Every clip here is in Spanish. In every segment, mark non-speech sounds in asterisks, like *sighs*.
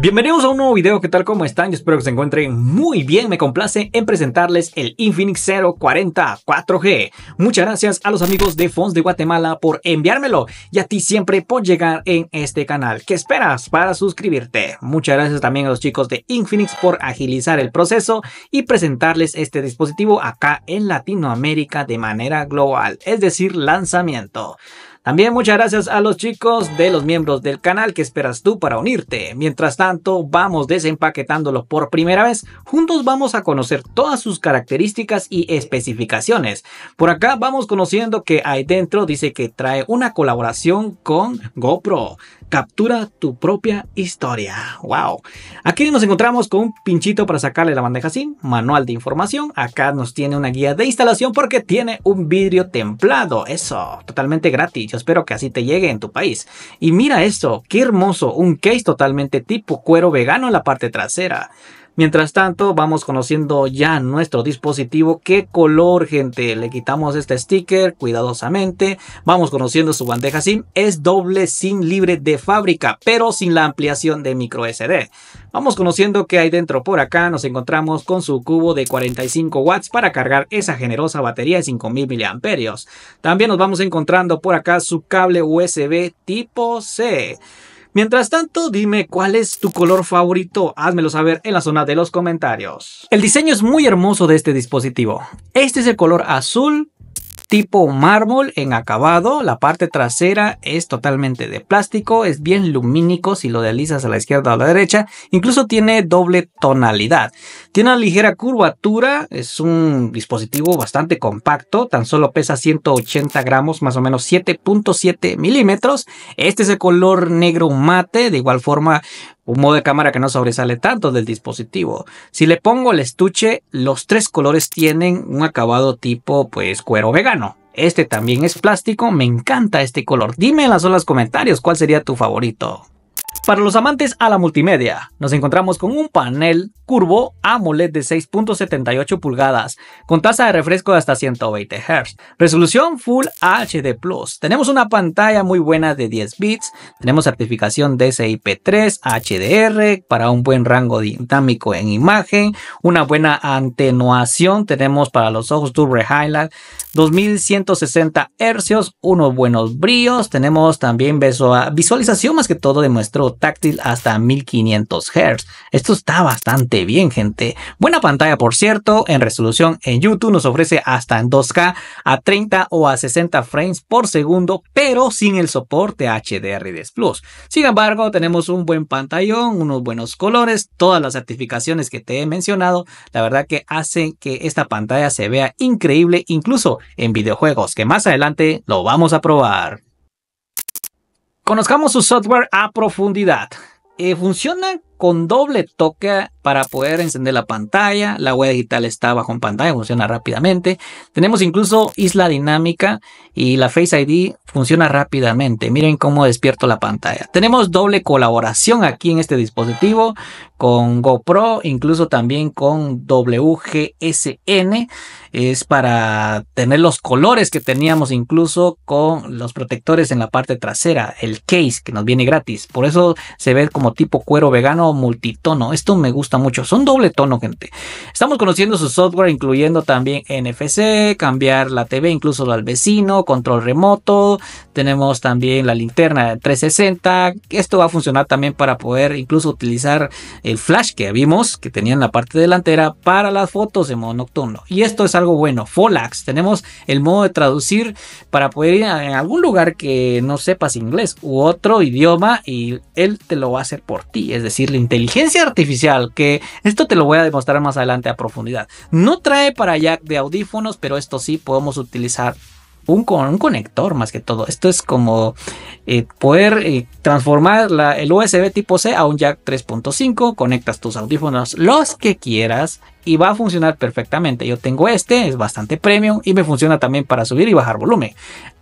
Bienvenidos a un nuevo video, ¿qué tal? ¿Cómo están? Yo espero que se encuentren muy bien, me complace en presentarles el Infinix 040 4G. Muchas gracias a los amigos de Fons de Guatemala por enviármelo y a ti siempre por llegar en este canal. ¿Qué esperas para suscribirte? Muchas gracias también a los chicos de Infinix por agilizar el proceso y presentarles este dispositivo acá en Latinoamérica de manera global, es decir, lanzamiento. También muchas gracias a los chicos de los miembros del canal que esperas tú para unirte. Mientras tanto, vamos desempaquetándolo por primera vez. Juntos vamos a conocer todas sus características y especificaciones. Por acá vamos conociendo que ahí dentro dice que trae una colaboración con GoPro. Captura tu propia historia. ¡Wow! Aquí nos encontramos con un pinchito para sacarle la bandeja SIM, manual de información. Acá nos tiene una guía de instalación porque tiene un vidrio templado. Eso, totalmente gratis. Yo espero que así te llegue en tu país. Y mira esto, qué hermoso. Un case totalmente tipo cuero vegano en la parte trasera. Mientras tanto, vamos conociendo ya nuestro dispositivo. ¿Qué color, gente? Le quitamos este sticker cuidadosamente. Vamos conociendo su bandeja SIM. Es doble SIM libre de fábrica, pero sin la ampliación de micro SD. Vamos conociendo qué hay dentro por acá. Nos encontramos con su cubo de 45 watts para cargar esa generosa batería de 5000 mAh. También nos vamos encontrando por acá su cable USB tipo C Mientras tanto, dime cuál es tu color favorito, házmelo saber en la zona de los comentarios. El diseño es muy hermoso de este dispositivo. Este es el color azul tipo mármol en acabado. La parte trasera es totalmente de plástico, es bien lumínico si lo deslizas a la izquierda o a la derecha. Incluso tiene doble tonalidad. Tiene una ligera curvatura, es un dispositivo bastante compacto, tan solo pesa 180 gramos, más o menos 7.7 milímetros. Este es el color negro mate, de igual forma un modo de cámara que no sobresale tanto del dispositivo. Si le pongo el estuche, los tres colores tienen un acabado tipo pues cuero vegano. Este también es plástico, me encanta este color. Dime en las olas comentarios cuál sería tu favorito. Para los amantes a la multimedia, nos encontramos con un panel curvo AMOLED de 6.78 pulgadas, con tasa de refresco hasta 120 Hz, resolución Full HD+. Tenemos una pantalla muy buena de 10 bits, tenemos certificación DCI-P3, HDR, para un buen rango dinámico en imagen, una buena atenuación, tenemos para los ojos True Highlight, 2160 Hz, unos buenos brillos, tenemos también visualización más que todo de nuestro táctil hasta 1500 Hz. Esto está bastante bien, gente. Buena pantalla, por cierto, en resolución en YouTube nos ofrece hasta en 2K a 30 o a 60 frames por segundo, pero sin el soporte hdr Plus. Sin embargo, tenemos un buen pantallón, unos buenos colores, todas las certificaciones que te he mencionado, la verdad que hacen que esta pantalla se vea increíble incluso en videojuegos, que más adelante lo vamos a probar. Conozcamos su software a profundidad. Eh, funciona con doble toque para poder encender la pantalla. La web digital está bajo en pantalla, funciona rápidamente. Tenemos incluso isla dinámica y la Face ID funciona rápidamente. Miren cómo despierto la pantalla. Tenemos doble colaboración aquí en este dispositivo con GoPro, incluso también con WGSN. Es para tener los colores que teníamos incluso con los protectores en la parte trasera, el case que nos viene gratis. Por eso se ve como tipo cuero vegano multitono. Esto me gusta mucho. Son doble tono, gente. Estamos conociendo su software, incluyendo también NFC, cambiar la TV, incluso al vecino, control remoto. Tenemos también la linterna de 360. Esto va a funcionar también para poder incluso utilizar el flash que vimos que tenía en la parte delantera para las fotos en modo nocturno. Y esto es algo bueno. Folax, tenemos el modo de traducir para poder ir a algún lugar que no sepas inglés u otro idioma y él te lo va a hacer por ti, es decir, inteligencia artificial, que esto te lo voy a demostrar más adelante a profundidad. No trae para jack de audífonos, pero esto sí podemos utilizar un, conector más que todo. Esto es como eh, poder eh, transformar el USB tipo C a un jack 3.5, conectas tus audífonos los que quieras y va a funcionar perfectamente. Yo tengo este, es bastante premium y me funciona también para subir y bajar volumen.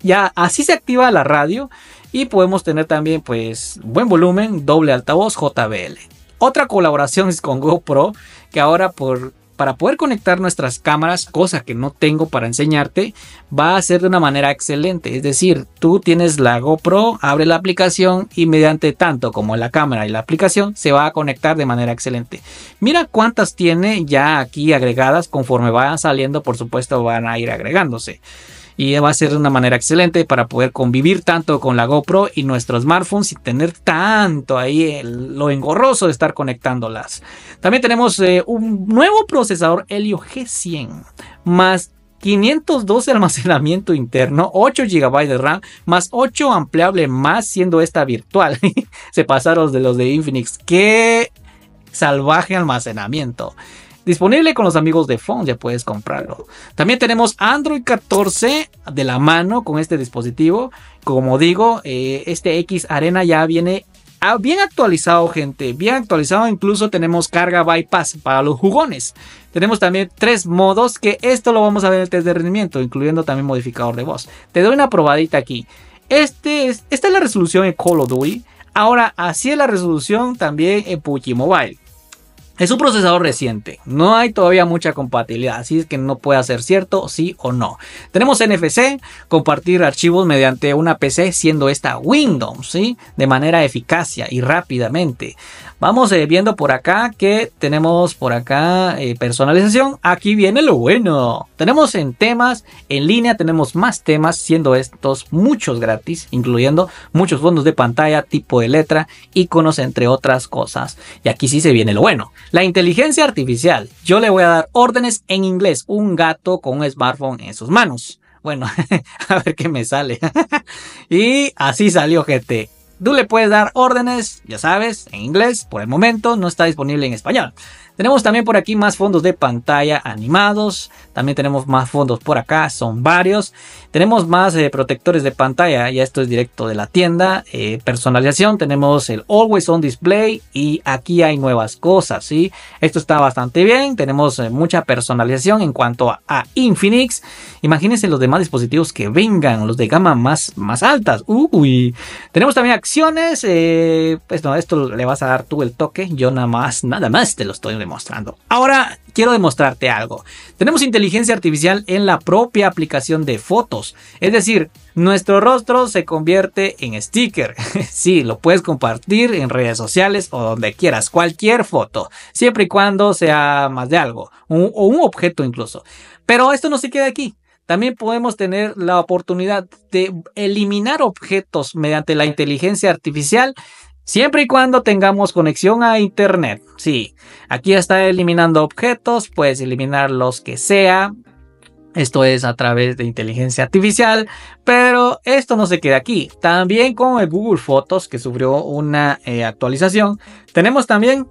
Ya así se activa la radio y podemos tener también pues buen volumen, doble altavoz JBL. Otra colaboración es con GoPro que ahora por para poder conectar nuestras cámaras, cosa que no tengo para enseñarte, va a ser de una manera excelente. Es decir, tú tienes la GoPro, abre la aplicación y mediante tanto como la cámara y la aplicación se va a conectar de manera excelente. Mira cuántas tiene ya aquí agregadas conforme van saliendo, por supuesto van a ir agregándose y va a ser una manera excelente para poder convivir tanto con la GoPro y nuestros smartphones sin tener tanto ahí lo engorroso de estar conectándolas. También tenemos eh, un nuevo procesador Helio G100 más 512 almacenamiento interno, 8 GB de RAM, más 8 ampliable más siendo esta virtual. *laughs* Se pasaron de los de Infinix. ¡Qué salvaje almacenamiento! Disponible con los amigos de Phone, ya puedes comprarlo. También tenemos Android 14 de la mano con este dispositivo. Como digo, eh, este X Arena ya viene ah, bien actualizado, gente. Bien actualizado. Incluso tenemos carga bypass para los jugones. Tenemos también tres modos que esto lo vamos a ver en el test de rendimiento, incluyendo también modificador de voz. Te doy una probadita aquí. Este es, esta es la resolución en Call Ahora, así es la resolución también en PUBG Mobile. Es un procesador reciente, no hay todavía mucha compatibilidad, así es que no puede ser cierto sí o no. Tenemos NFC, compartir archivos mediante una PC siendo esta Windows, ¿sí? De manera eficacia y rápidamente. Vamos eh, viendo por acá que tenemos por acá eh, personalización. Aquí viene lo bueno. Tenemos en temas, en línea tenemos más temas, siendo estos muchos gratis, incluyendo muchos fondos de pantalla, tipo de letra, iconos, entre otras cosas. Y aquí sí se viene lo bueno. La inteligencia artificial. Yo le voy a dar órdenes en inglés. Un gato con un smartphone en sus manos. Bueno, *laughs* a ver qué me sale. *laughs* y así salió, gente. Tú le puedes dar órdenes, ya sabes, en inglés, por el momento no está disponible en español. Tenemos también por aquí más fondos de pantalla animados. También tenemos más fondos por acá, son varios. Tenemos más eh, protectores de pantalla, ya esto es directo de la tienda. Eh, personalización, tenemos el Always On Display y aquí hay nuevas cosas, ¿sí? Esto está bastante bien, tenemos eh, mucha personalización en cuanto a, Infinix. Imagínense los demás dispositivos que vengan, los de gama más, más altas. Uy, tenemos también acciones, pues no, esto le vas a dar tú el toque, yo nada más, nada más te lo estoy Ahora quiero demostrarte algo. Tenemos inteligencia artificial en la propia aplicación de fotos. Es decir, nuestro rostro se convierte en sticker. *laughs* sí, lo puedes compartir en redes sociales o donde quieras, cualquier foto, siempre y cuando sea más de algo, o un objeto incluso. Pero esto no se queda aquí. También podemos tener la oportunidad de eliminar objetos mediante la inteligencia artificial Siempre y cuando tengamos conexión a internet. Sí, aquí está eliminando objetos, puedes eliminar los que sea. Esto es a través de inteligencia artificial, pero esto no se queda aquí. También con el Google Fotos, que sufrió una eh, actualización, tenemos también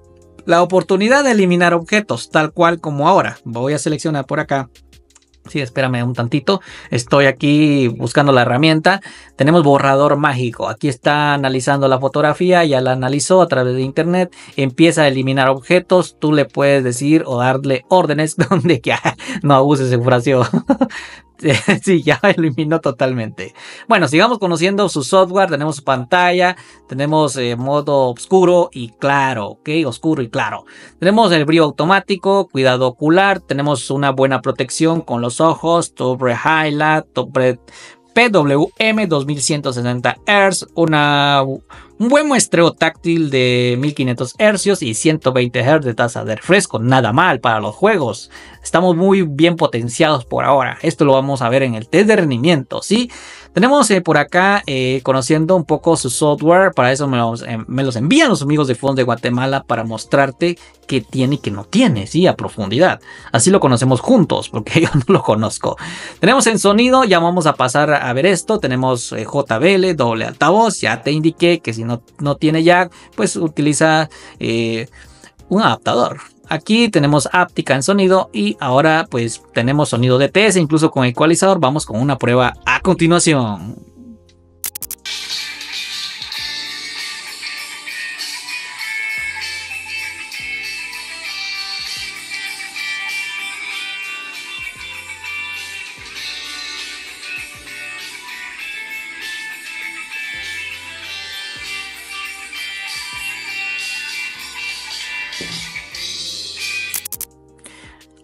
la oportunidad de eliminar objetos, tal cual como ahora. Voy a seleccionar por acá Sí, espérame un tantito. Estoy aquí buscando la herramienta. Tenemos borrador mágico. Aquí está analizando la fotografía, ya la analizó a través de internet. Empieza a eliminar objetos. Tú le puedes decir o darle órdenes *laughs* donde que *laughs* no abuses el fraseo. *laughs* sí, ya *laughs* eliminó totalmente. Bueno, sigamos conociendo su software. Tenemos su pantalla, tenemos eh, modo oscuro y claro, ¿ok? Oscuro y claro. Tenemos el brillo automático, cuidado ocular, tenemos una buena protección con los ojos, sobre highlight, Red PWM 2160 Hz, una, un buen muestreo táctil de 1500 Hz y 120 Hz de tasa de refresco, nada mal para los juegos. Estamos muy bien potenciados por ahora. Esto lo vamos a ver en el test de rendimiento, Tenemos eh, por acá eh, conociendo un poco su software. Para eso me los, em, envían los amigos de Fondo de Guatemala para mostrarte qué tiene y qué no tiene, ¿sí? A profundidad. Así lo conocemos juntos, porque *laughs* yo no lo conozco. Tenemos en sonido, ya vamos a pasar a ver esto. Tenemos eh, JBL, doble altavoz. Ya te indiqué que si no, no tiene jack, pues utiliza un adaptador. Aquí tenemos áptica en sonido y ahora pues tenemos sonido de DTS incluso con ecualizador. Vamos con una prueba a continuación.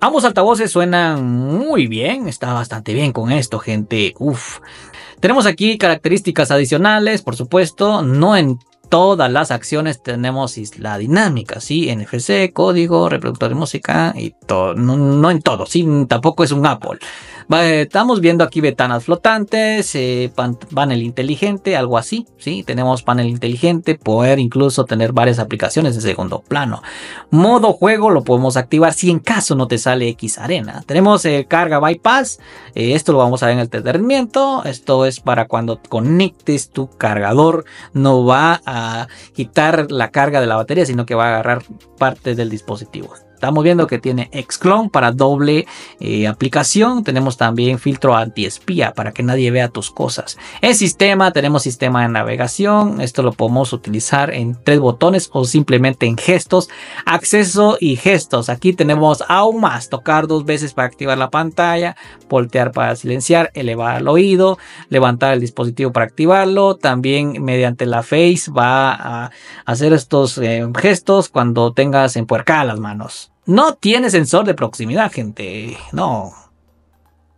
Ambos altavoces suenan muy bien, está bastante bien con esto, gente. Uf. Tenemos aquí características adicionales, por supuesto, no en todas las acciones tenemos la dinámica, ¿sí? NFC, código, reproductor de música y todo. No, en todo, ¿sí? Tampoco es un Apple. estamos viendo aquí ventanas flotantes, eh, panel inteligente, algo así, ¿sí? Tenemos panel inteligente, poder incluso tener varias aplicaciones en segundo plano. Modo juego lo podemos activar si en caso no te sale X arena. Tenemos eh, carga bypass, eh, esto lo vamos a ver en el rendimiento Esto es para cuando conectes tu cargador, no va a quitar la carga de la batería, sino que va a agarrar parte del dispositivo. Estamos viendo que tiene Xclone para doble eh, aplicación. Tenemos también filtro antiespía para que nadie vea tus cosas. En sistema tenemos sistema de navegación. Esto lo podemos utilizar en tres botones o simplemente en gestos. Acceso y gestos. Aquí tenemos aún más. Tocar dos veces para activar la pantalla. Voltear para silenciar. Elevar el oído. Levantar el dispositivo para activarlo. También mediante la face va a hacer estos eh, gestos cuando tengas empuercadas las manos. No tiene sensor de proximidad, gente. No.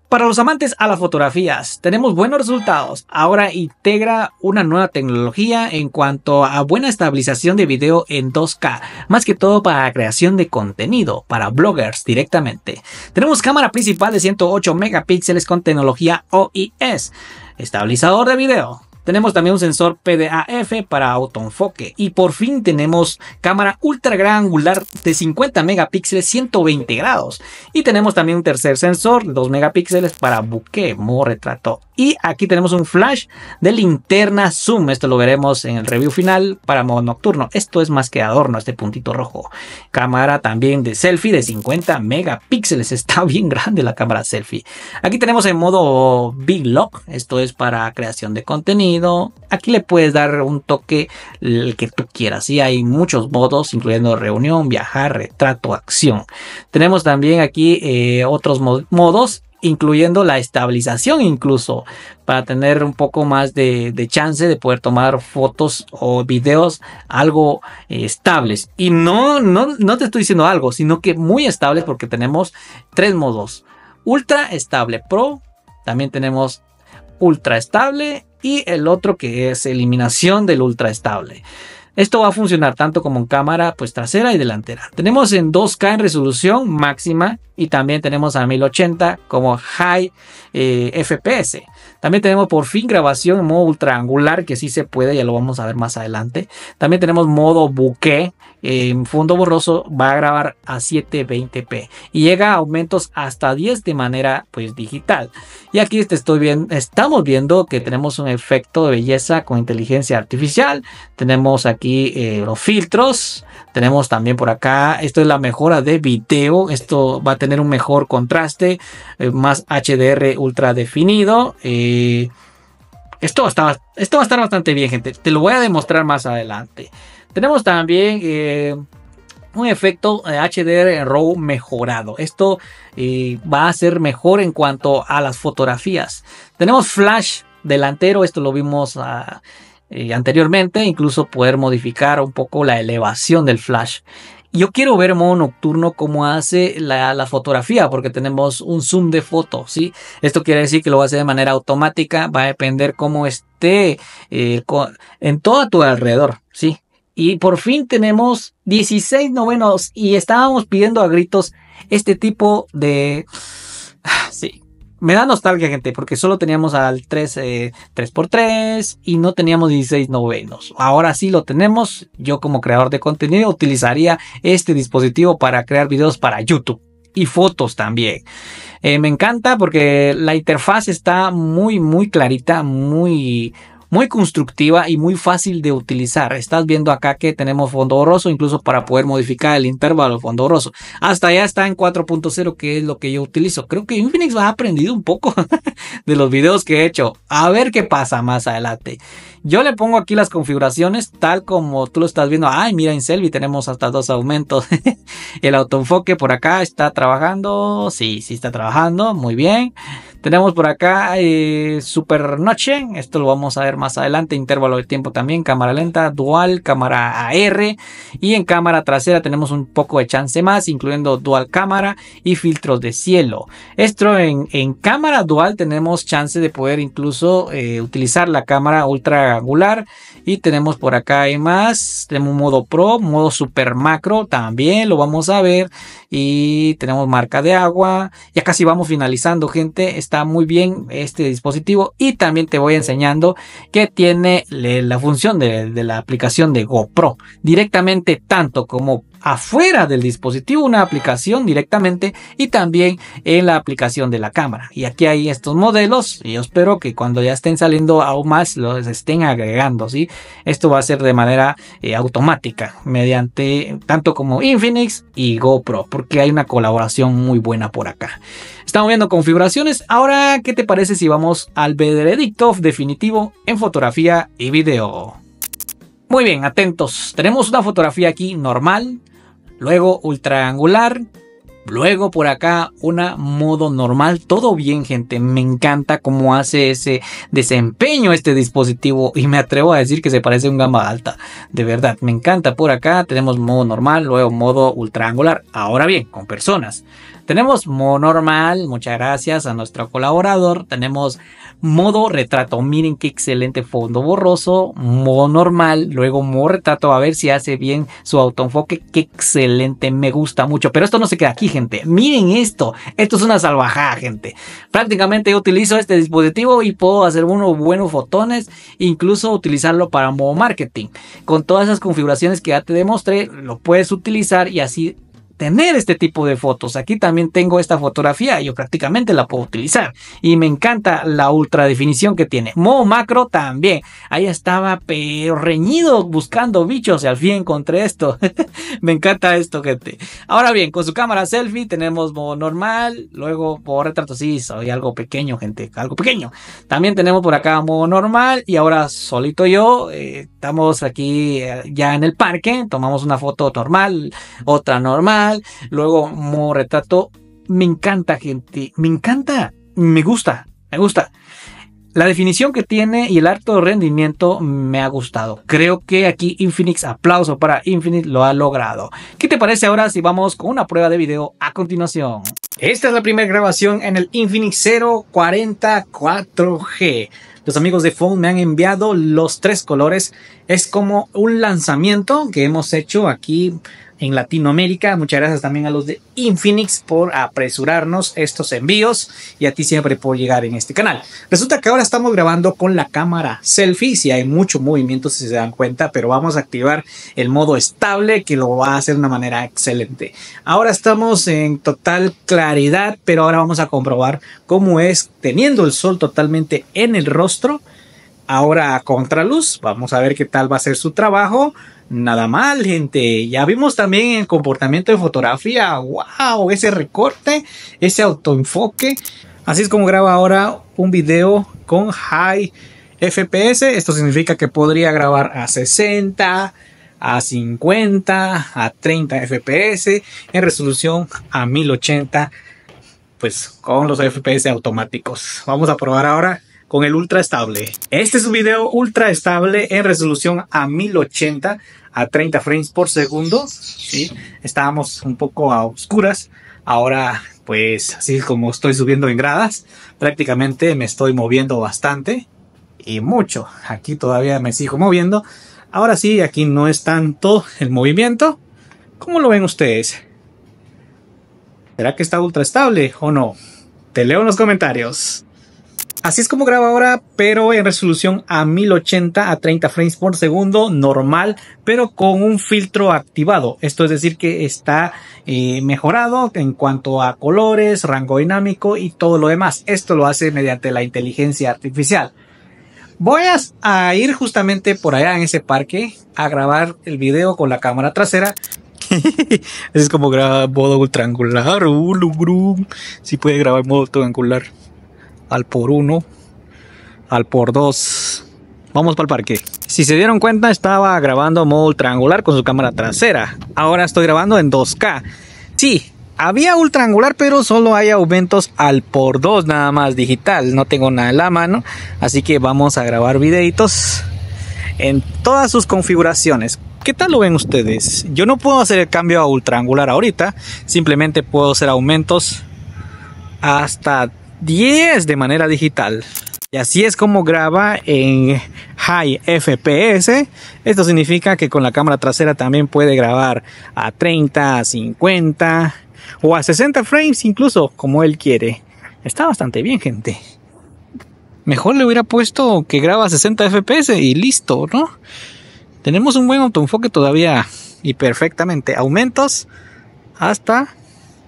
Para los amantes a las fotografías, tenemos buenos resultados. Ahora integra una nueva tecnología en cuanto a buena estabilización de video en 2K, más que todo para creación de contenido, para bloggers directamente. Tenemos cámara principal de 108 megapíxeles con tecnología OIS, estabilizador de video, tenemos también un sensor PDAF para autoenfoque. Y por fin tenemos cámara ultra gran angular de 50 megapíxeles 120 grados. Y tenemos también un tercer sensor de 2 megapíxeles para buque, modo retrato. Y aquí tenemos un flash de linterna zoom. Esto lo veremos en el review final para modo nocturno. Esto es más que adorno, este puntito rojo. Cámara también de selfie de 50 megapíxeles. *laughs* Está bien grande la cámara selfie. Aquí tenemos en modo Big Lock. Esto es para creación de contenido Aquí le puedes dar un toque el que tú quieras. Y hay muchos modos, incluyendo reunión, viajar, retrato, acción. Tenemos también aquí eh, otros modos incluyendo la estabilización incluso, para tener un poco más de, chance de poder tomar fotos o videos algo eh, estables. Y no, no, no te estoy diciendo algo, sino que muy estables porque tenemos tres modos. Ultra estable Pro, también tenemos ultra estable y el otro que es eliminación del ultra estable. Esto va a funcionar tanto como en cámara pues trasera y delantera. Tenemos en 2K en resolución máxima y también tenemos a 1080 como high eh, FPS. También tenemos por fin grabación en modo angular, que sí se puede, ya lo vamos a ver más adelante. También tenemos modo buque eh, en fondo borroso va a grabar a 720p y llega a aumentos hasta 10 de manera pues digital. Y aquí estoy bien estamos viendo que tenemos un efecto de belleza con inteligencia artificial. Tenemos aquí eh, los filtros, tenemos también por acá, esto es la mejora de video, esto va a tener un mejor contraste, eh, más HDR ultra definido. Eh, esto, está, esto, va a estar bastante bien, gente. Te lo voy a demostrar más adelante. Tenemos también eh, un efecto HDR RAW mejorado. Esto va a ser mejor en cuanto a las fotografías. Tenemos flash delantero. Esto lo vimos ah, eh, anteriormente, incluso poder modificar un poco la elevación del flash. Yo quiero ver en modo nocturno cómo hace la, fotografía, porque tenemos un zoom de foto, ¿sí? Esto quiere decir que lo va a hacer de manera automática, va a depender cómo esté eh, en todo a tu alrededor, ¿sí? Y por fin tenemos 16 novenos y estábamos pidiendo a gritos este tipo de... *sighs* Sí, me da nostalgia, gente, porque solo teníamos al 3, 3x3 eh, y no teníamos 16 novenos. Ahora sí lo tenemos. Yo como creador de contenido utilizaría este dispositivo para crear videos para YouTube y fotos también. Eh, me encanta porque la interfaz está muy, muy clarita, muy muy constructiva y muy fácil de utilizar. Estás viendo acá que tenemos fondo borroso, incluso para poder modificar el intervalo fondo borroso. Hasta ya está en 4.0, que es lo que yo utilizo. Creo que Infinix ha aprendido un poco *laughs* de los videos que he hecho. A ver qué pasa más adelante. Yo le pongo aquí las configuraciones tal como tú lo estás viendo. Ay, mira, en Selvi tenemos hasta dos aumentos. *laughs* el autoenfoque por acá está trabajando. Sí, sí está trabajando. Muy bien. Tenemos por acá eh, Super Noche. Esto lo vamos a ver más adelante. Intervalo de tiempo también. Cámara lenta, dual, cámara AR. Y en cámara trasera tenemos un poco de chance más, incluyendo dual cámara y filtros de cielo. Esto en, cámara dual tenemos chance de poder incluso eh, utilizar la cámara ultra angular. Y tenemos por acá más. Tenemos modo pro, modo super macro. También lo vamos a ver. Y tenemos marca de agua. Ya casi vamos finalizando, gente está muy bien este dispositivo y también te voy enseñando que tiene la función de, de la aplicación de GoPro directamente tanto como afuera del dispositivo una aplicación directamente y también en la aplicación de la cámara. Y aquí hay estos modelos y yo espero que cuando ya estén saliendo aún más los estén agregando, ¿sí? Esto va a ser de manera eh, automática mediante tanto como Infinix y GoPro porque hay una colaboración muy buena por acá. Estamos viendo configuraciones. Ahora, ¿qué te parece si vamos al veredicto definitivo en fotografía y video? Muy bien, atentos. Tenemos una fotografía aquí normal, luego ultraangular, Luego por acá una modo normal. Todo bien, gente. Me encanta cómo hace ese desempeño este dispositivo. Y me atrevo a decir que se parece a un gama alta. De verdad, me encanta. Por acá tenemos modo normal, luego modo ultraangular. Ahora bien, con personas. Tenemos modo normal, muchas gracias a nuestro colaborador. Tenemos modo retrato, miren qué excelente fondo borroso. Modo normal, luego modo retrato, a ver si hace bien su autoenfoque. Qué excelente, me gusta mucho. Pero esto no se queda aquí, gente. Miren esto, esto es una salvajada, gente. Prácticamente yo utilizo este dispositivo y puedo hacer unos buenos fotones, incluso utilizarlo para modo marketing. Con todas esas configuraciones que ya te demostré, lo puedes utilizar y así tener este tipo de fotos. Aquí también tengo esta fotografía, yo prácticamente la puedo utilizar y me encanta la ultra definición que tiene. Modo macro también. Ahí estaba pero reñido buscando bichos y al fin encontré esto. *laughs* me encanta esto, gente. Ahora bien, con su cámara selfie tenemos modo normal, luego por retrato sí, soy algo pequeño, gente, algo pequeño. También tenemos por acá modo normal y ahora solito yo eh, estamos aquí eh, ya en el parque, tomamos una foto normal, otra normal luego Mo Retrato. Me encanta, gente. Me encanta. Me gusta. Me gusta. La definición que tiene y el alto rendimiento me ha gustado. Creo que aquí Infinix, aplauso para Infinix, lo ha logrado. ¿Qué te parece ahora si vamos con una prueba de video a continuación? Esta es la primera grabación en el Infinix 040 4G. Los amigos de Phone me han enviado los tres colores. Es como un lanzamiento que hemos hecho aquí en Latinoamérica. Muchas gracias también a los de Infinix por apresurarnos estos envíos y a ti siempre por llegar en este canal. Resulta que ahora estamos grabando con la cámara selfie, si hay mucho movimiento si se dan cuenta, pero vamos a activar el modo estable que lo va a hacer de una manera excelente. Ahora estamos en total claridad, pero ahora vamos a comprobar cómo es teniendo el sol totalmente en el rostro ahora a contraluz. Vamos a ver qué tal va a ser su trabajo. Nada mal, gente. Ya vimos también el comportamiento de fotografía. ¡Wow! Ese recorte, ese autoenfoque. Así es como graba ahora un video con high FPS. Esto significa que podría grabar a 60, a 50, a 30 FPS en resolución a 1080, pues con los FPS automáticos. Vamos a probar ahora con el ultra estable. Este es un video ultra estable en resolución a 1080 a 30 frames por segundo. ¿sí? Estábamos un poco a oscuras. Ahora, pues así como estoy subiendo en gradas, prácticamente me estoy moviendo bastante y mucho. Aquí todavía me sigo moviendo. Ahora sí, aquí no es tanto el movimiento. ¿Cómo lo ven ustedes? ¿Será que está ultra estable o no? Te leo en los comentarios. Así es como graba ahora, pero en resolución a 1080 a 30 frames por segundo, normal, pero con un filtro activado. Esto es decir que está eh, mejorado en cuanto a colores, rango dinámico y todo lo demás. Esto lo hace mediante la inteligencia artificial. Voy a ir justamente por allá en ese parque a grabar el video con la cámara trasera *laughs* es como graba modo triangular. si puede grabar modo triangular al por uno, al por dos. Vamos para el parque. Si se dieron cuenta, estaba grabando modo triangular con su cámara trasera. Ahora estoy grabando en 2K. Sí, había ultrangular, pero solo hay aumentos al por 2 nada más digital. No tengo nada en la mano, así que vamos a grabar videitos en todas sus configuraciones. ¿Qué tal lo ven ustedes? Yo no puedo hacer el cambio a ultrangular ahorita, simplemente puedo hacer aumentos hasta 10 de manera digital. Y así es como graba en high FPS. Esto significa que con la cámara trasera también puede grabar a 30, a 50 o a 60 frames incluso como él quiere. Está bastante bien, gente. Mejor le hubiera puesto que graba a 60 FPS y listo, ¿no? Tenemos un buen autoenfoque todavía y perfectamente aumentos hasta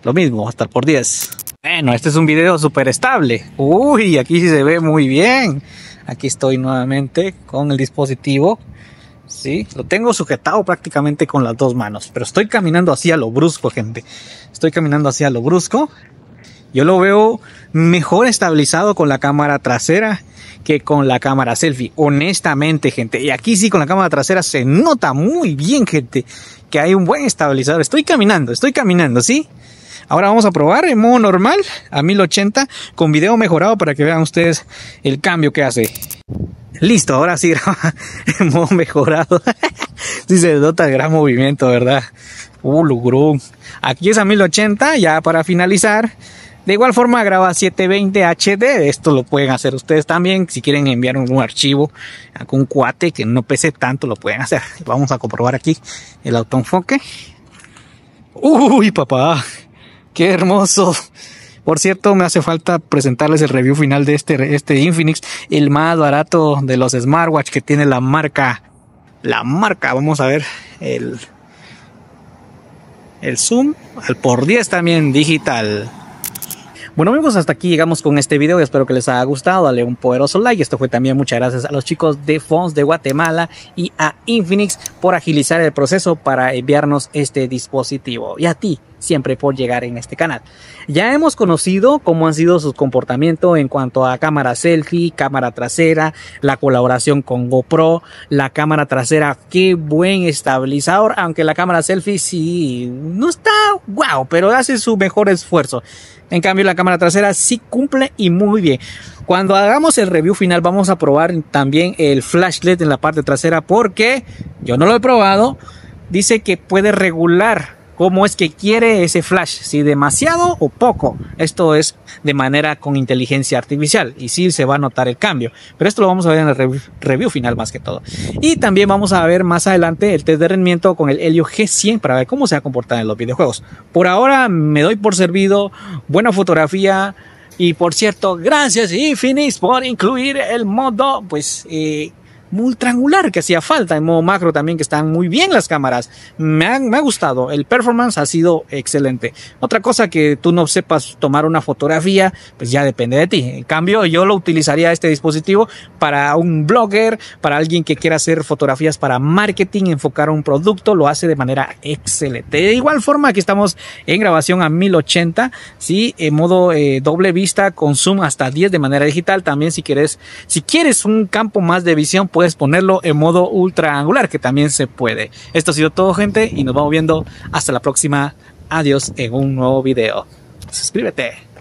lo mismo, hasta por 10. Bueno, este es un video súper estable. Uy, aquí sí se ve muy bien. Aquí estoy nuevamente con el dispositivo. Sí, lo tengo sujetado prácticamente con las dos manos, pero estoy caminando así a lo brusco, gente. Estoy caminando así a lo brusco. Yo lo veo mejor estabilizado con la cámara trasera que con la cámara selfie. Honestamente, gente. Y aquí sí, con la cámara trasera se nota muy bien, gente, que hay un buen estabilizador. Estoy caminando, estoy caminando, ¿sí? sí Ahora vamos a probar en modo normal a 1080 con video mejorado para que vean ustedes el cambio que hace. Listo, ahora sí *laughs* graba en modo mejorado. *laughs* sí se nota el gran movimiento, ¿verdad? Uh, logró. Aquí es a 1080, ya para finalizar. De igual forma graba 720 HD, esto lo pueden hacer ustedes también, si quieren enviar un, archivo a un cuate que no pese tanto lo pueden hacer. Vamos a comprobar aquí el autoenfoque. Uy, papá. Qué hermoso. Por cierto, me hace falta presentarles el review final de este, este Infinix, el más barato de los smartwatch que tiene la marca. La marca, vamos a ver el, el zoom al por 10 también digital. Bueno amigos, hasta aquí llegamos con este video, espero que les haya gustado, dale un poderoso like, esto fue también muchas gracias a los chicos de Fons de Guatemala y a Infinix por agilizar el proceso para enviarnos este dispositivo. Y a ti, siempre por llegar en este canal. Ya hemos conocido cómo han sido sus comportamientos en cuanto a cámara selfie, cámara trasera, la colaboración con GoPro, la cámara trasera, qué buen estabilizador, aunque la cámara selfie sí no está guau, wow, pero hace su mejor esfuerzo. En cambio, la cámara trasera sí cumple y muy bien. Cuando hagamos el review final vamos a probar también el flash LED en la parte trasera porque yo no lo he probado. Dice que puede regular cómo es que quiere ese flash, si demasiado o poco. Esto es de manera con inteligencia artificial y sí se va a notar el cambio, pero esto lo vamos a ver en el review final más que todo. Y también vamos a ver más adelante el test de rendimiento con el Helio G100 para ver cómo se va a comportar en los videojuegos. Por ahora me doy por servido, buena fotografía y por cierto, gracias Infinis por incluir el modo pues eh, muy que hacía falta en modo macro también que están muy bien las cámaras me, me ha gustado el performance ha sido excelente otra cosa que tú no sepas tomar una fotografía pues ya depende de ti en cambio yo lo utilizaría este dispositivo para un blogger para alguien que quiera hacer fotografías para marketing enfocar un producto lo hace de manera excelente de igual forma que estamos en grabación a 1080 sí en modo eh, doble vista con zoom hasta 10 de manera digital también si quieres si quieres un campo más de visión puedes ponerlo en modo ultra angular, que también se puede. Esto ha sido todo, gente, y nos vamos viendo hasta la próxima. Adiós en un nuevo video. Suscríbete.